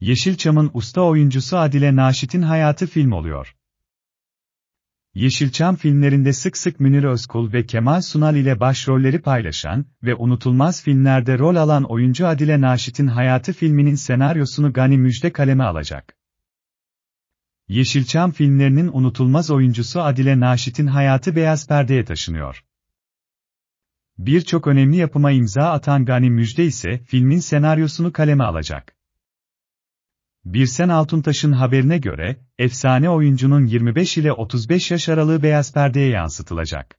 Yeşilçam'ın usta oyuncusu Adile Naşit'in hayatı film oluyor. Yeşilçam filmlerinde sık sık Münir Özkul ve Kemal Sunal ile başrolleri paylaşan ve unutulmaz filmlerde rol alan oyuncu Adile Naşit'in hayatı filminin senaryosunu Gani Müjde kaleme alacak. Yeşilçam filmlerinin unutulmaz oyuncusu Adile Naşit'in hayatı beyaz perdeye taşınıyor. Birçok önemli yapıma imza atan Gani Müjde ise filmin senaryosunu kaleme alacak. Birsen Altuntaş'ın haberine göre, efsane oyuncunun 25 ile 35 yaş aralığı beyaz perdeye yansıtılacak.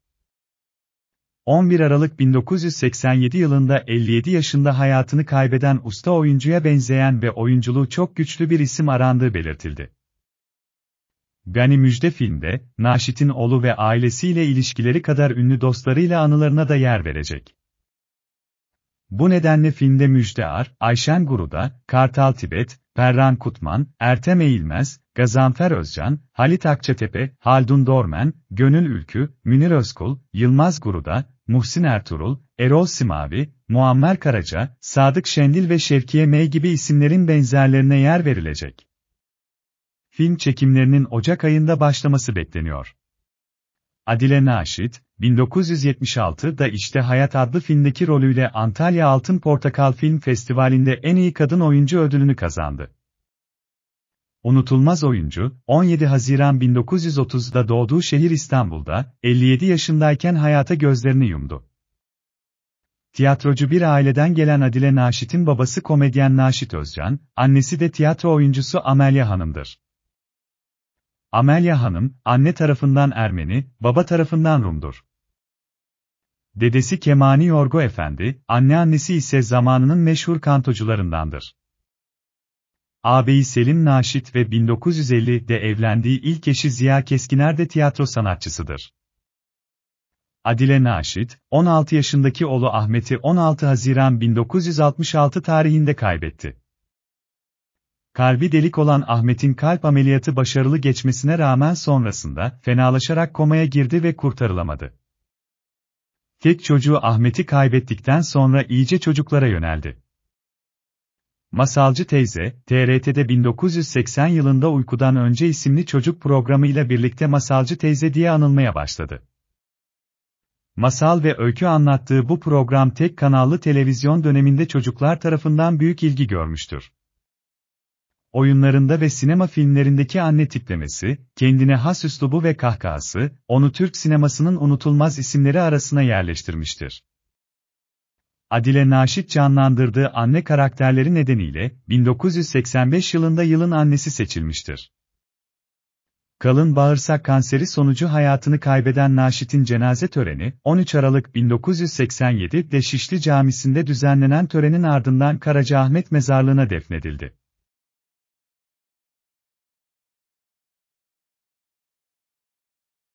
11 Aralık 1987 yılında 57 yaşında hayatını kaybeden usta oyuncuya benzeyen ve oyunculuğu çok güçlü bir isim arandığı belirtildi. Gani Müjde filmde, Naşit'in oğlu ve ailesiyle ilişkileri kadar ünlü dostlarıyla anılarına da yer verecek. Bu nedenle filmde Ar, Ayşen Guruda, Kartal Tibet, Perran Kutman, Ertem Eğilmez, Gazanfer Özcan, Halit Akçatepe, Haldun Dormen, Gönül Ülkü, Münir Özkul, Yılmaz Guruda, Muhsin Ertuğrul, Erol Simavi, Muammer Karaca, Sadık Şendil ve Şevkiye M gibi isimlerin benzerlerine yer verilecek. Film çekimlerinin Ocak ayında başlaması bekleniyor. Adile Naşit, 1976'da İşte Hayat adlı filmdeki rolüyle Antalya Altın Portakal Film Festivali'nde en iyi kadın oyuncu ödülünü kazandı. Unutulmaz oyuncu, 17 Haziran 1930'da doğduğu şehir İstanbul'da, 57 yaşındayken hayata gözlerini yumdu. Tiyatrocu bir aileden gelen Adile Naşit'in babası komedyen Naşit Özcan, annesi de tiyatro oyuncusu Amelia Hanım'dır. Amelia Hanım, anne tarafından Ermeni, baba tarafından Rum'dur. Dedesi Kemani Yorgo Efendi, anneannesi ise zamanının meşhur kantocularındandır. Ağabeyi Selim Naşit ve 1950'de evlendiği ilk eşi Ziya Keskiner de tiyatro sanatçısıdır. Adile Naşit, 16 yaşındaki oğlu Ahmet'i 16 Haziran 1966 tarihinde kaybetti. Kalbi delik olan Ahmet'in kalp ameliyatı başarılı geçmesine rağmen sonrasında fenalaşarak komaya girdi ve kurtarılamadı. Tek çocuğu Ahmet'i kaybettikten sonra iyice çocuklara yöneldi. Masalcı Teyze, TRT'de 1980 yılında Uykudan Önce isimli çocuk programıyla birlikte Masalcı Teyze diye anılmaya başladı. Masal ve öykü anlattığı bu program tek kanallı televizyon döneminde çocuklar tarafından büyük ilgi görmüştür oyunlarında ve sinema filmlerindeki anne tiplemesi, kendine has üslubu ve kahkahası, onu Türk sinemasının unutulmaz isimleri arasına yerleştirmiştir. Adile Naşit canlandırdığı anne karakterleri nedeniyle 1985 yılında yılın annesi seçilmiştir. Kalın bağırsak kanseri sonucu hayatını kaybeden Naşit'in cenaze töreni 13 Aralık 1987'de Şişli Camisi'nde düzenlenen törenin ardından Karacaahmet mezarlığına defnedildi.